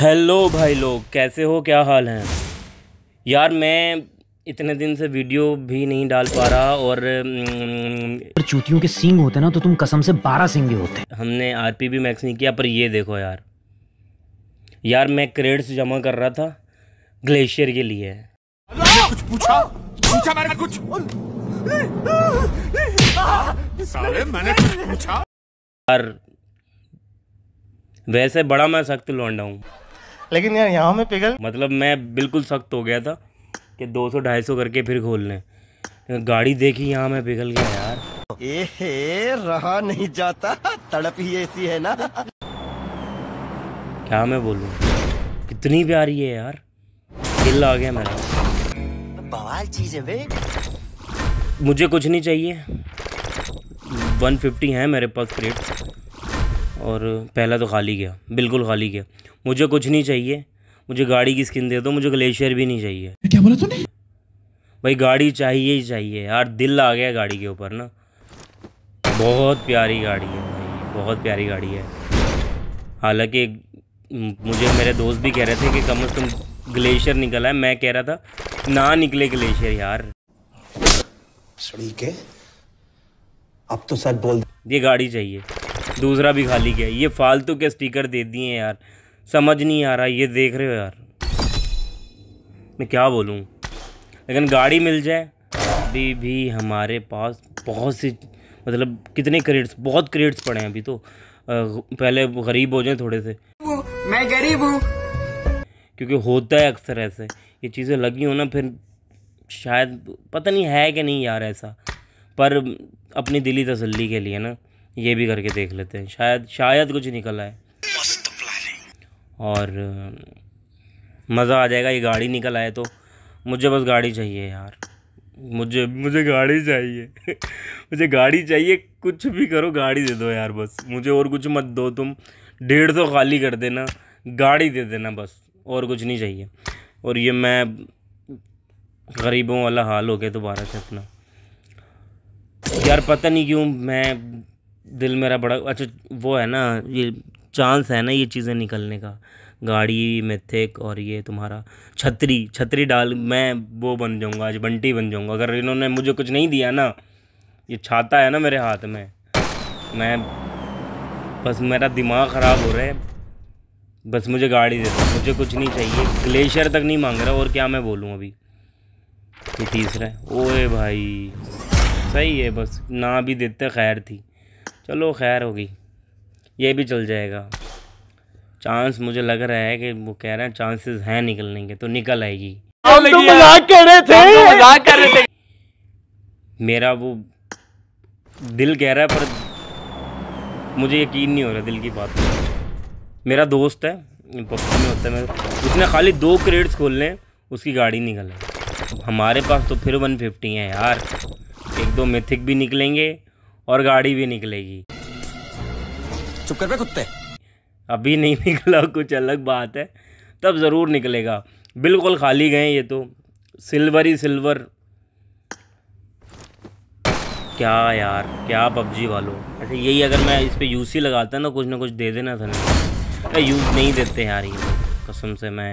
hello भाई लोग कैसे हो क्या हाल हैं यार मैं इतने दिन से वीडियो भी नहीं डाल पा रहा और हम्म, चूतियों के सिंग होते ना तो तुम कसम से बारह सिंगे होते हमने आरपी भी मैक्स नहीं किया पर ये देखो यार यार मैं क्रेड्स जमा कर रहा था ग्लेशियर के लिए कुछ पूछा पूछा मैंने कुछ साले मैंने कुछ पूछा यार वैसे बड़ा मैं सख्त लौंडा हूँ लेकिन यार यहाँ में पिघल मतलब मैं बिल्कुल सख्त हो गया था कि 200 250 करके फिर खोल लें गाड़ी देखी यहाँ में पिघल गया यार ए रहा नहीं जाता तड़प ही ऐसी है ना क्या मैं बोलूँ कितनी प्यारी है यार दिल आ गया मेरा बवाल चीज है मुझे कुछ नहीं चाहिए 150 है मेरे पास क्रेट और पहला तो खाली गया बिल्कुल खाली गया मुझे कुछ नहीं चाहिए मुझे गाड़ी की स्किन दे दो मुझे ग्लेशियर भी नहीं चाहिए क्या बोला तूने भाई गाड़ी चाहिए ही चाहिए यार दिल आ गया गाड़ी के ऊपर ना बहुत प्यारी गाड़ी है भाई बहुत प्यारी गाड़ी है हालांकि मुझे मेरे दोस्त भी कह रहे थे कि कम अज़ कम ग्लेशियर निकला है मैं कह रहा था ना निकले ग्लेशियर यार अब तो सच बोल ये गाड़ी चाहिए दूसरा भी खाली गया ये फालतू के स्पीकर दे दिए यार समझ नहीं आ रहा ये देख रहे हो यार मैं क्या बोलूँ लेकिन गाड़ी मिल जाए अभी भी हमारे पास बहुत सी मतलब कितने क्रेडिट्स बहुत क्रेडिट्स पड़े हैं अभी तो पहले गरीब हो जाए थोड़े से मैं गरीब हूँ क्योंकि होता है अक्सर ऐसे ये चीज़ें लगी हो ना फिर शायद पता नहीं है कि नहीं यार ऐसा पर अपनी दिली तसल्ली के लिए ना ये भी करके देख लेते हैं शायद शायद कुछ निकल आए और मज़ा आ जाएगा ये गाड़ी निकल आए तो मुझे बस गाड़ी चाहिए यार मुझे मुझे गाड़ी चाहिए मुझे गाड़ी चाहिए कुछ भी करो गाड़ी दे दो यार बस मुझे और कुछ मत दो तुम डेढ़ सौ खाली कर देना गाड़ी दे देना बस और कुछ नहीं चाहिए और ये मैं गरीबों वाला हाल हो गया दोबारा से अपना यार पता नहीं क्यों मैं दिल मेरा बड़ा अच्छा वो है ना ये चांस है ना ये चीज़ें निकलने का गाड़ी मेथिक और ये तुम्हारा छतरी छतरी डाल मैं वो बन जाऊँगा आज बंटी बन जाऊँगा अगर इन्होंने मुझे कुछ नहीं दिया ना ये छाता है ना मेरे हाथ में मैं बस मेरा दिमाग ख़राब हो रहा है बस मुझे गाड़ी दे दो मुझे कुछ नहीं चाहिए ग्लेशियर तक नहीं मांग रहा और क्या मैं बोलूँ अभी ये तीसरा है ओए भाई सही है बस ना भी देते खैर थी चलो खैर हो गई ये भी चल जाएगा चांस मुझे लग रहा है कि वो कह रहे हैं चांसेस हैं निकलने के तो निकल आएगी तो मजाक कर रहे थे तो मजाक कर रहे थे मेरा वो दिल कह रहा है पर मुझे यकीन नहीं हो रहा दिल की बात मेरा दोस्त है पप्पा में होता है मेरे उसने खाली दो क्रेड्स खोल लें उसकी गाड़ी निकल है हमारे पास तो फिर वन फिफ्टी है यार एक दो मिथिक भी निकलेंगे और गाड़ी भी निकलेगी चुप कर पे कुत्ते अभी नहीं निकला कुछ अलग बात है तब ज़रूर निकलेगा बिल्कुल खाली गए ये तो सिल्वर ही सिल्वर क्या यार क्या पबजी वालों अच्छा यही अगर मैं इस पर यूसी लगाता ना कुछ ना कुछ दे देना था ना यूज नहीं देते यार ये कसम से मैं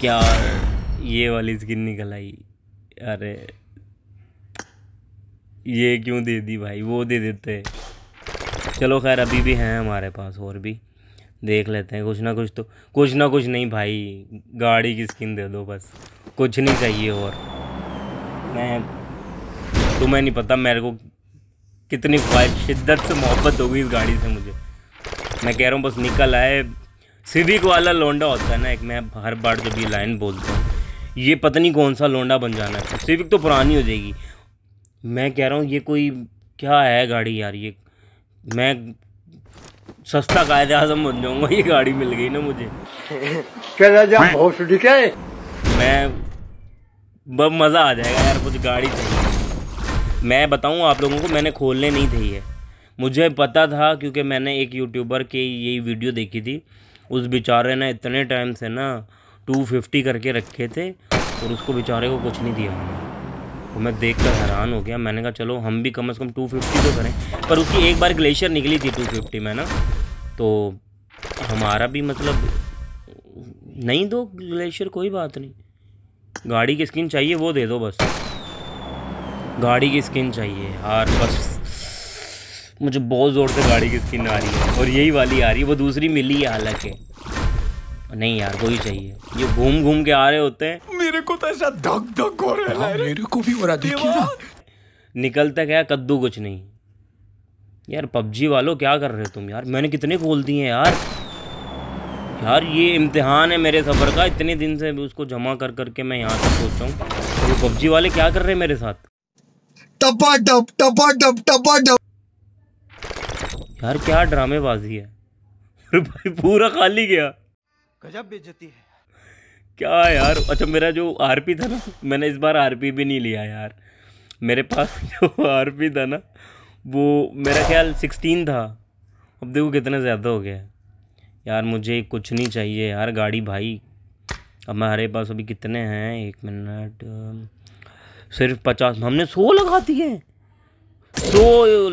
क्या ये वाली स्किन निकल आई अरे ये क्यों दे दी भाई वो दे देते चलो खैर अभी भी हैं हमारे पास और भी देख लेते हैं कुछ ना कुछ तो कुछ ना कुछ नहीं भाई गाड़ी की स्किन दे दो बस कुछ नहीं चाहिए और मैं तुम्हें नहीं पता मेरे को कितनी ख्वाहिश शिद्दत से मोहब्बत होगी इस गाड़ी से मुझे मैं कह रहा हूँ बस निकल आए सिविक वाला लोंडा होता है ना एक मैं हर बार जब ये लाइन बोलता हूँ ये पता नहीं कौन सा लोंडा बन जाना है सिविक तो पुरानी हो जाएगी मैं कह रहा हूँ ये कोई क्या है गाड़ी यार ये मैं सस्ता कायदे आजम बन जाऊंगा ये गाड़ी मिल गई ना मुझे ठीक है मैं बब मज़ा आ जाएगा यार मुझे गाड़ी चाहिए मैं बताऊं आप लोगों को मैंने खोलने नहीं थी है मुझे पता था क्योंकि मैंने एक यूट्यूबर की यही वीडियो देखी थी उस बेचारे ने इतने टाइम से ना 250 करके रखे थे और उसको बेचारे को कुछ नहीं दिया तो मैं देख कर हैरान हो गया मैंने कहा चलो हम भी कम अज़ कम फिफ्टी तो करें पर उसकी एक बार ग्लेशियर निकली थी फिफ्टी में ना तो हमारा भी मतलब नहीं दो ग्लेशियर कोई बात नहीं गाड़ी की स्किन चाहिए वो दे दो बस गाड़ी की स्किन चाहिए यार बस मुझे बहुत ज़ोर से गाड़ी की स्किन आ रही है और यही वाली आ रही है वो दूसरी मिली है हालांकि नहीं यार वही चाहिए ये घूम घूम के आ रहे होते हैं मेरे को तो ऐसा धक धक हो रहा है हाँ, मेरे को भी हो रहा देखिए ना निकलता क्या कद्दू कुछ नहीं यार पबजी वालों क्या कर रहे हो तुम यार मैंने कितने खोल दिए हैं यार यार ये इम्तिहान है मेरे सफ़र का इतने दिन से उसको जमा कर करके मैं यहाँ तक सोच रहा हूँ तो ये पबजी वाले क्या कर रहे हैं मेरे साथ टपा टप टपा टप टपा टप यार क्या ड्रामेबाजी है भाई पूरा खाली गया गजब बेइज्जती है क्या यार अच्छा मेरा जो आरपी था ना मैंने इस बार आरपी भी नहीं लिया यार मेरे पास जो आरपी था ना वो मेरा ख्याल सिक्सटीन था अब देखो कितना ज़्यादा हो गया यार मुझे कुछ नहीं चाहिए यार गाड़ी भाई अब हमारे पास अभी कितने हैं एक मिनट सिर्फ पचास हमने सौ लगा दिए सौ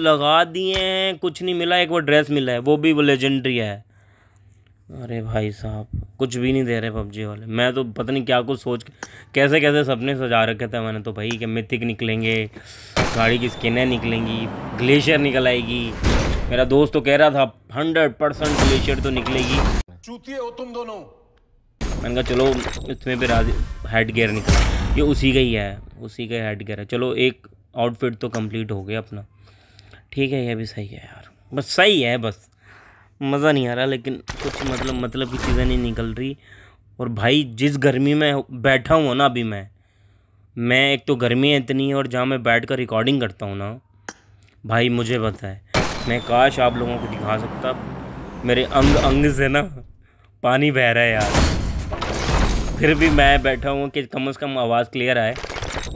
लगा दिए हैं कुछ नहीं मिला एक वो ड्रेस मिला है वो भी वो लेजेंडरी है अरे भाई साहब कुछ भी नहीं दे रहे पबजी वाले मैं तो पता नहीं क्या कुछ सोच कैसे कैसे सपने सजा रखे थे मैंने तो भाई कि मिथिक निकलेंगे गाड़ी की स्किनें निकलेंगी ग्लेशियर निकल आएगी मेरा दोस्त तो कह रहा था हंड्रेड परसेंट ग्लेशियर तो निकलेगी चूती हो तुम दोनों मैंने कहा चलो इसमें भी राज हेड गेयर निकल ये उसी का ही है उसी का हेड गेयर है चलो एक आउटफिट तो कम्प्लीट हो गया अपना ठीक है ये भी सही है यार बस सही है बस मज़ा नहीं आ रहा लेकिन कुछ मतलब मतलब की चीज़ें नहीं निकल रही और भाई जिस गर्मी में बैठा हूँ ना अभी मैं मैं एक तो गर्मी है इतनी है और जहाँ मैं बैठ कर रिकॉर्डिंग करता हूँ ना भाई मुझे पता है मैं काश आप लोगों को दिखा सकता मेरे अंग अंग से ना पानी बह रहा है यार फिर भी मैं बैठा हूँ कि कम से कम आवाज़ क्लियर आए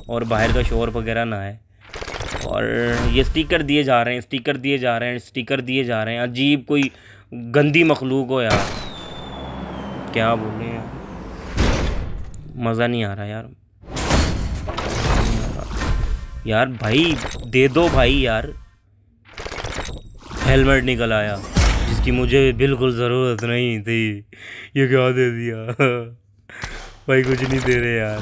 और बाहर का शोर वगैरह ना आए और ये स्टिकर दिए जा रहे हैं स्टिकर दिए जा रहे हैं स्टिकर दिए जा रहे हैं अजीब कोई गंदी मखलूक हो यार क्या बोले यार मज़ा नहीं आ रहा यार यार भाई दे दो भाई यार हेलमेट निकल आया जिसकी मुझे बिल्कुल ज़रूरत नहीं थी ये क्या दे दिया भाई कुछ नहीं दे रहे यार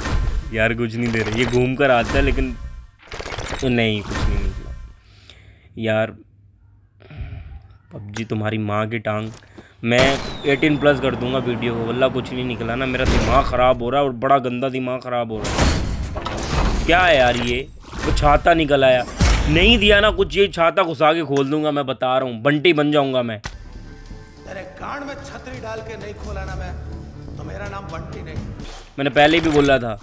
यार कुछ नहीं दे रहे ये घूम कर आता है लेकिन नहीं कुछ नहीं निकला यार पबजी तुम्हारी माँ की टांग मैं 18 प्लस कर दूंगा वीडियो को वल्ला कुछ नहीं निकला ना मेरा दिमाग ख़राब हो रहा है और बड़ा गंदा दिमाग ख़राब हो रहा है क्या है यार ये वो छाता निकल आया नहीं दिया ना कुछ ये छाता घुसा के खोल दूंगा मैं बता रहा हूँ बंटी बन जाऊंगा मैं तेरे कान में छतरी डाल के नहीं खोला ना मैं तो मेरा नाम बंटी नहीं मैंने पहले भी बोला था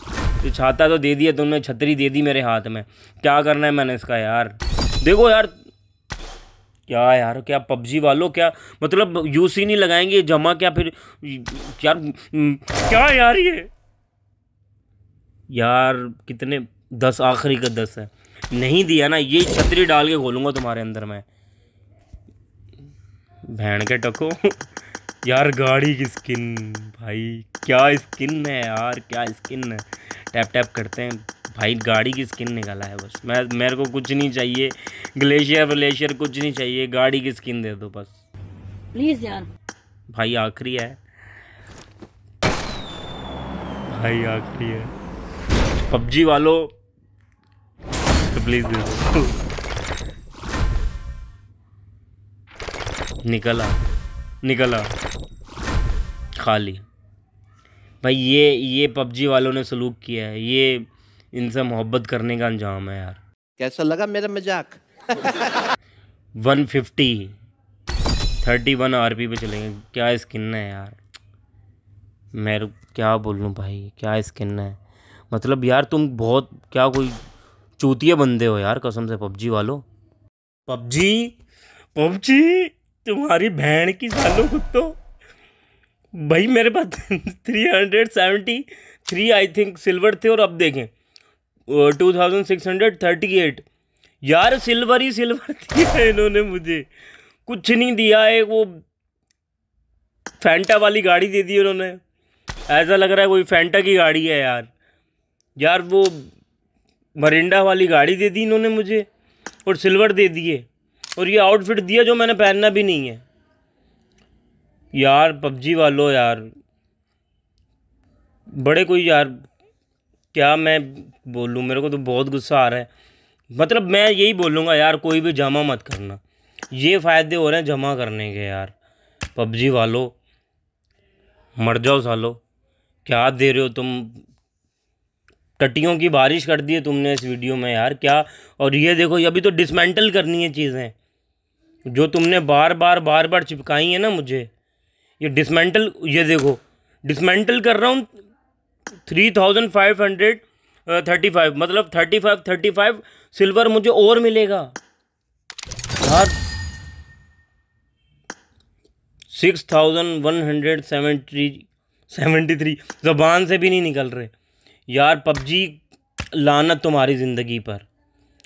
ये छाता तो दे दिया तुमने छतरी दे दी मेरे हाथ में क्या करना है मैंने इसका यार देखो यार क्या यार क्या पबजी वालों क्या मतलब यूसी ही नहीं लगाएंगे जमा क्या फिर यार हम्म, क्या यार ये यार कितने दस आखिरी का दस है नहीं दिया ना ये छतरी डाल के खोलूँगा तुम्हारे अंदर मैं भैन के टको यार गाड़ी की स्किन भाई क्या स्किन है यार क्या स्किन है टैप टैप करते हैं भाई गाड़ी की स्किन निकाला है बस मैं मेरे को कुछ नहीं चाहिए ग्लेशियर व्लेशियर कुछ नहीं चाहिए गाड़ी की स्किन दे दो बस प्लीज़ यार भाई आखिरी है भाई आखिरी है पबजी वालों तो प्लीज़ दे दो निकला निकला खाली भाई ये ये पबजी वालों ने सलूक किया है ये इनसे मोहब्बत करने का अंजाम है यार कैसा लगा मेरा मजाक one fifty thirty one R P पे चलेंगे क्या स्किन है यार मैं क्या बोलूँ भाई क्या स्किन है मतलब यार तुम बहुत क्या कोई चूतिया बंदे हो यार कसम से पबजी वालों पबजी पबजी तुम्हारी बहन की सालों खुद तो भाई मेरे पास three hundred seventy three I think silver थे और अब देखें two thousand six hundred thirty eight यार सिल्वर ही सिल्वर दिया इन्होंने मुझे कुछ नहीं दिया है वो फैंटा वाली गाड़ी दे दी उन्होंने ऐसा लग रहा है कोई फैंटा की गाड़ी है यार यार वो मरिंडा वाली गाड़ी दे दी इन्होंने मुझे और सिल्वर दे दिए और ये आउटफिट दिया जो मैंने पहनना भी नहीं है यार पबजी वालों यार बड़े कोई यार क्या मैं बोलूँ मेरे को तो बहुत गुस्सा आ रहा है मतलब मैं यही बोलूँगा यार कोई भी जमा मत करना ये फ़ायदे हो रहे हैं जमा करने के यार पबजी वालो मर जाओ सालो क्या दे रहे हो तुम टटियों की बारिश कर दी है तुमने इस वीडियो में यार क्या और ये देखो अभी तो डिसमेंटल करनी है चीज़ें जो तुमने बार बार बार बार चिपकाई है ना मुझे ये डिसमेंटल ये देखो डिसमेंटल कर रहा हूँ three thousand five hundred thirty five मतलब thirty five thirty five silver मुझे और मिलेगा यार six thousand one hundred seventy seventy three जबान से भी नहीं निकल रहे यार पबजी लानत तुम्हारी ज़िंदगी पर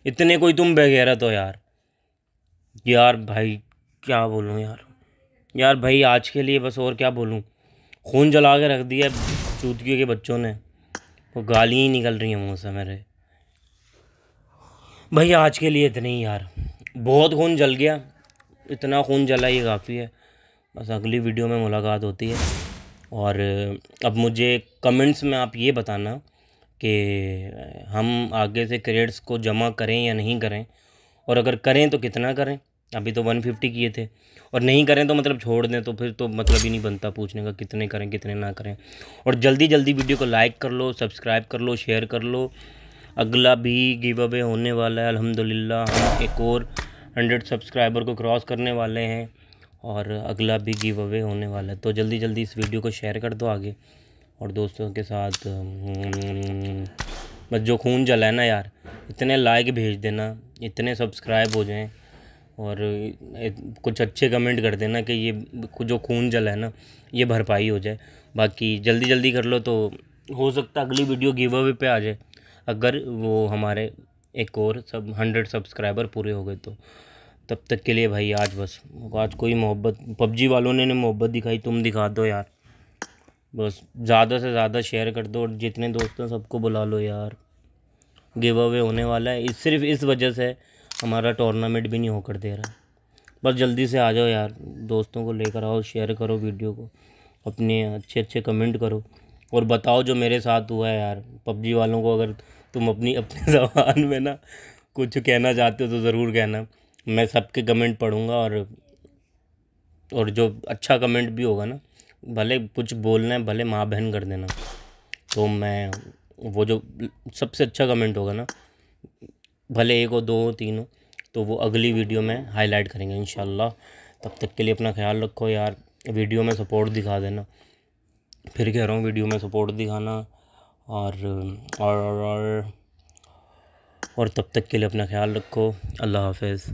इतने कोई तुम बगैरत तो यार यार भाई क्या बोलूँ यार यार भाई आज के लिए बस और क्या बोलूँ खून जला के रख दिया चूतियों के बच्चों ने वो गाली ही निकल रही है मुँह से मेरे भाई आज के लिए इतने ही यार बहुत खून जल गया इतना खून जला ये काफ़ी है बस अगली वीडियो में मुलाकात होती है और अब मुझे कमेंट्स में आप ये बताना कि हम आगे से क्रेडिट्स को जमा करें या नहीं करें और अगर करें तो कितना करें अभी तो वन फिफ्टी किए थे और नहीं करें तो मतलब छोड़ दें तो फिर तो मतलब ही नहीं बनता पूछने का कितने करें कितने ना करें और जल्दी जल्दी वीडियो को लाइक कर लो सब्सक्राइब कर लो शेयर कर लो अगला भी गिव अवे होने वाला है अल्हम्दुलिल्लाह हम एक और हंड्रेड सब्सक्राइबर को क्रॉस करने वाले हैं और अगला भी गिव अवे होने वाला है तो जल्दी जल्दी इस वीडियो को शेयर कर दो आगे और दोस्तों के साथ हम्म, बस जो खून जला है ना यार इतने लाइक भेज देना इतने सब्सक्राइब हो जाएं और कुछ अच्छे कमेंट कर देना कि ये जो खून जला है ना ये भरपाई हो जाए बाकी जल्दी जल्दी कर लो तो हो सकता अगली वीडियो गिव अवे पे आ जाए अगर वो हमारे एक और सब हंड्रेड सब्सक्राइबर पूरे हो गए तो तब तक के लिए भाई आज बस आज कोई मोहब्बत पबजी वालों ने मोहब्बत दिखाई तुम दिखा दो यार बस ज़्यादा से ज़्यादा शेयर कर दो और जितने दोस्त हैं सबको बुला लो यार गिव अवे होने वाला है इस सिर्फ इस वजह से हमारा टूर्नामेंट भी नहीं होकर दे रहा बस जल्दी से आ जाओ यार दोस्तों को लेकर आओ शेयर करो वीडियो को अपने अच्छे अच्छे कमेंट करो और बताओ जो मेरे साथ हुआ है यार पबजी वालों को अगर तुम अपनी अपने जबान में ना कुछ कहना चाहते हो तो ज़रूर कहना मैं सबके कमेंट पढ़ूँगा और और जो अच्छा कमेंट भी होगा ना भले कुछ बोलना है भले माँ बहन कर देना तो मैं वो जो सबसे अच्छा कमेंट होगा ना भले एक हो दो हो तीन हो तो वो अगली वीडियो में हाईलाइट करेंगे इन तब तक के लिए अपना ख्याल रखो यार वीडियो में सपोर्ट दिखा देना फिर कह रहा हूँ वीडियो में सपोर्ट दिखाना और और और और तब तक के लिए अपना ख्याल रखो अल्लाह हाफिज़